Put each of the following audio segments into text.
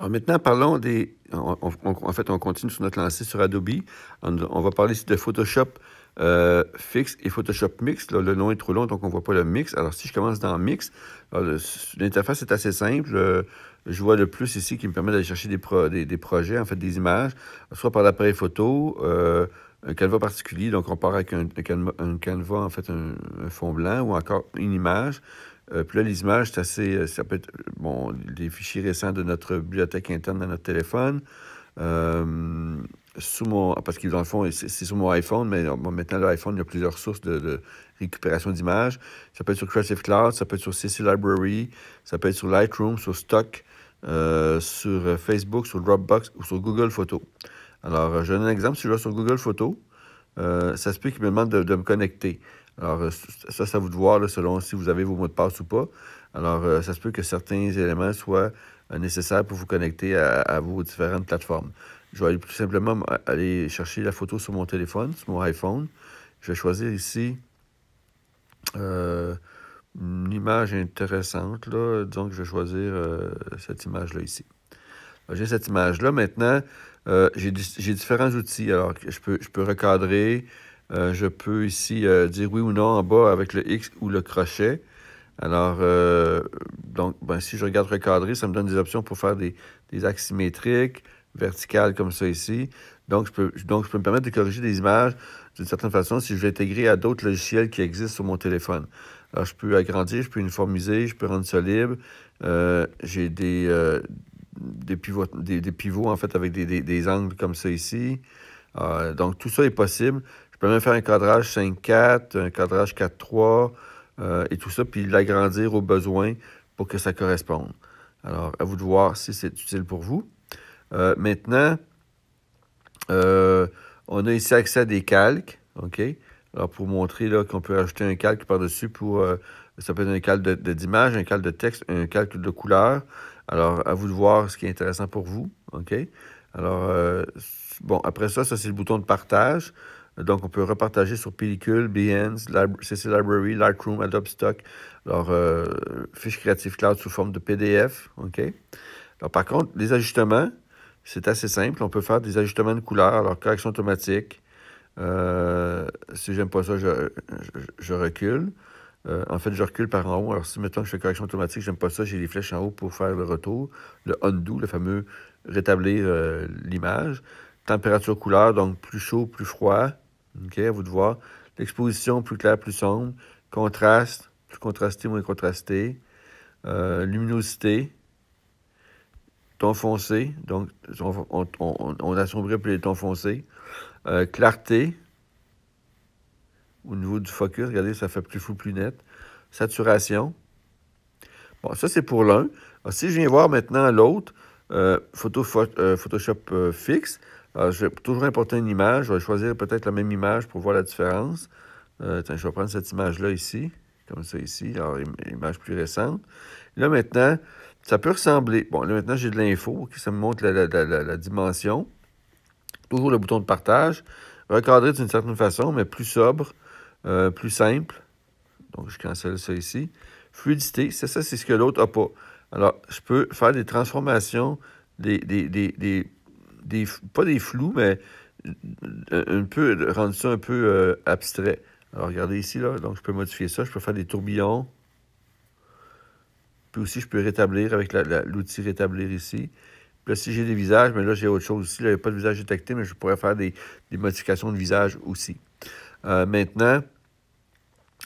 maintenant, parlons des... en fait, on continue sur notre lancée sur Adobe. On, va parler ici de Photoshop euh, fixe et Photoshop mix. le nom est trop long, donc on ne voit pas le mix. Alors si je commence dans mix, l'interface est assez simple. je vois le plus ici qui me permet d'aller chercher des, des, projets, en fait des images, soit par l'appareil photo, euh, un canevas particulier, donc on part avec un, un, canevas, en fait, un, fond blanc ou encore une image. Euh, puis là, les images, c'est assez, euh, ça peut être, euh, bon, des fichiers récents de notre bibliothèque interne dans notre téléphone. sous mon, parce que dans le fond, c'est sur mon iPhone, mais maintenant, l'iPhone, il y a plusieurs sources de, récupération d'images. Ça peut être sur Creative Cloud, ça peut être sur CC Library, ça peut être sur Lightroom, sur Stock, sur Facebook, sur Dropbox ou sur Google Photos. Alors, euh, je donne un exemple. Si je vais sur Google Photos, euh, ça se peut qu'il me demande de, me connecter. Alors, euh, ça, ça vous de voir selon si vous avez vos mots de passe ou pas. Alors, ça se peut que certains éléments soient nécessaires pour vous connecter à, vos différentes plateformes. Je vais aller tout simplement aller chercher la photo sur mon téléphone, sur mon iPhone. Je vais choisir ici une image intéressante. Là. Disons je vais choisir cette image-là ici. J'ai cette image-là. Maintenant, euh, j'ai différents outils. Alors, je peux, je peux recadrer. Euh, je peux ici euh, dire oui ou non en bas avec le X ou le crochet. Alors, donc, ben, si je regarde recadrer, ça me donne des options pour faire des, des axes symétriques, verticales comme ça ici. Donc je, peux, donc, je peux me permettre de corriger des images d'une certaine façon si je veux intégrer à d'autres logiciels qui existent sur mon téléphone. Alors, je peux agrandir, je peux uniformiser, je peux rendre ça libre. J'ai des des pivots, des, pivots en fait, avec des, des, des angles comme ça ici. Euh, donc, tout ça est possible. Je peux même faire un cadrage 5-4, un cadrage 4-3 euh, et tout ça, puis l'agrandir au besoin pour que ça corresponde. Alors, à vous de voir si c'est utile pour vous. Euh, maintenant, on a ici accès à des calques, OK? Alors, pour montrer qu'on peut ajouter un calque par-dessus pour... ça peut être un calque d'image, un calque de texte, un calque de couleur. Alors, à vous de voir ce qui est intéressant pour vous. OK? Alors, euh, bon, après ça, ça, c'est le bouton de partage. Donc, on peut repartager sur pellicule, BNs, CC Library, Lightroom, Adobe Stock. Alors, euh, fiche Creative Cloud sous forme de PDF. OK? Alors, par contre, les ajustements, c'est assez simple. On peut faire des ajustements de couleur. Alors, correction automatique. Si euh, si j'aime pas ça, je recule. Euh, en fait, je recule par en haut. Alors, si maintenant que je fais correction automatique, j'aime pas ça, j'ai les flèches en haut pour faire le retour. Le undo, le fameux rétablir euh, l'image. Température couleur, donc plus chaud, plus froid. OK, à vous de voir. L'exposition, plus clair, plus sombre. Contraste, plus contrasté, moins contrasté. Euh, luminosité, ton foncé, donc on, on, on, on les tons foncés. clarté, au niveau du focus. Regardez, ça fait plus fou, plus net. Saturation. Bon, ça, c'est pour l'un. Si je viens voir maintenant l'autre, euh, euh, Photoshop euh, fixe, je vais toujours importer une image. Je vais choisir peut-être la même image pour voir la différence. Tiens, je vais prendre cette image-là ici, comme ça ici. Alors, image plus récente. Là, maintenant, ça peut ressembler. Bon, là, maintenant, j'ai de l'info. qui ça me montre la, la dimension. Toujours le bouton de partage recadré d'une certaine façon, mais plus sobre. Euh, plus simple. Donc, je cancelle ça ici. Fluidité, c'est ça, c'est ce que l'autre n'a pas. Alors, je peux faire des transformations, des, des, pas des flous, mais un peu, rendre ça un peu euh, abstrait. Alors, regardez ici, là. Donc, je peux modifier ça. Je peux faire des tourbillons. Puis aussi, je peux rétablir avec l'outil rétablir ici. Puis là, si j'ai des visages, mais là, j'ai autre chose aussi. il n'y a pas de visage détecté, mais je pourrais faire des, modifications de visage aussi. Euh, maintenant,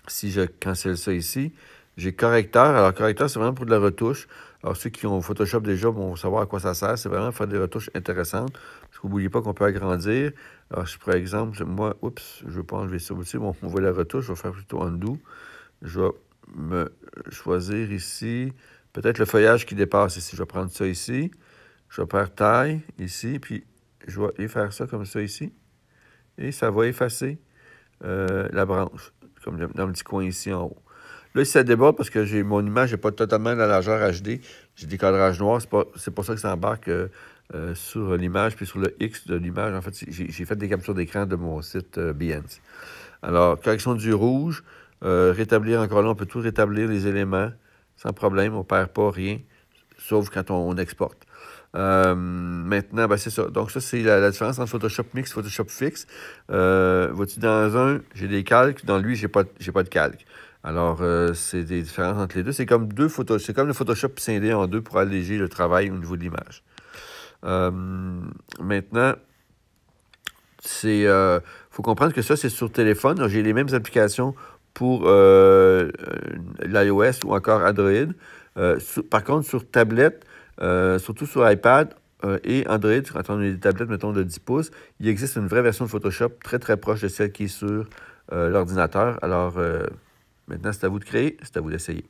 si je cancelle ça ici, j'ai correcteur. Alors, correcteur, c'est vraiment pour de la retouche. Alors, ceux qui ont Photoshop déjà vont savoir à quoi ça sert. C'est vraiment faire des retouches intéressantes. Parce qu'oubliez pas qu'on peut agrandir. Alors, si par exemple, moi, oups, je ne veux pas enlever ça aussi. Bon, on voit la retouche. Je vais faire plutôt doux. Je vais me choisir ici. Peut-être le feuillage qui dépasse ici. Je vais prendre ça ici. Je vais faire taille ici. Puis, je vais faire ça comme ça ici. Et ça va effacer euh, la branche comme dans le petit coin ici en haut. Là, ça déborde parce que j'ai mon image n'est pas totalement la largeur HD. J'ai des cadrages noirs. C'est pour ça que ça embarque euh, euh, sur l'image puis sur le X de l'image. En fait, j'ai fait des captures d'écran de mon site euh, BNC. Alors, correction du rouge. rétablir encore là, on peut tout rétablir les éléments sans problème. On ne perd pas rien sauf quand on, exporte. Euh, maintenant, ben, c'est ça. Donc, ça, c'est la, différence entre Photoshop Mix et Photoshop Fix. Euh, dans un, j'ai des calques, dans lui, j'ai pas, pas de calques. Alors, euh, c'est des différences entre les deux. C'est comme deux photos. C'est comme le Photoshop scindé en deux pour alléger le travail au niveau de l'image. Euh, maintenant, c'est. faut comprendre que ça, c'est sur téléphone. J'ai les mêmes applications pour l'iOS ou encore Android. Euh, par contre, sur tablette, euh, surtout sur iPad, euh, et Android, quand on des tablettes, mettons, de 10 pouces, il existe une vraie version de Photoshop très, très proche de celle qui est sur l'ordinateur. Alors, maintenant, c'est à vous de créer, c'est à vous d'essayer.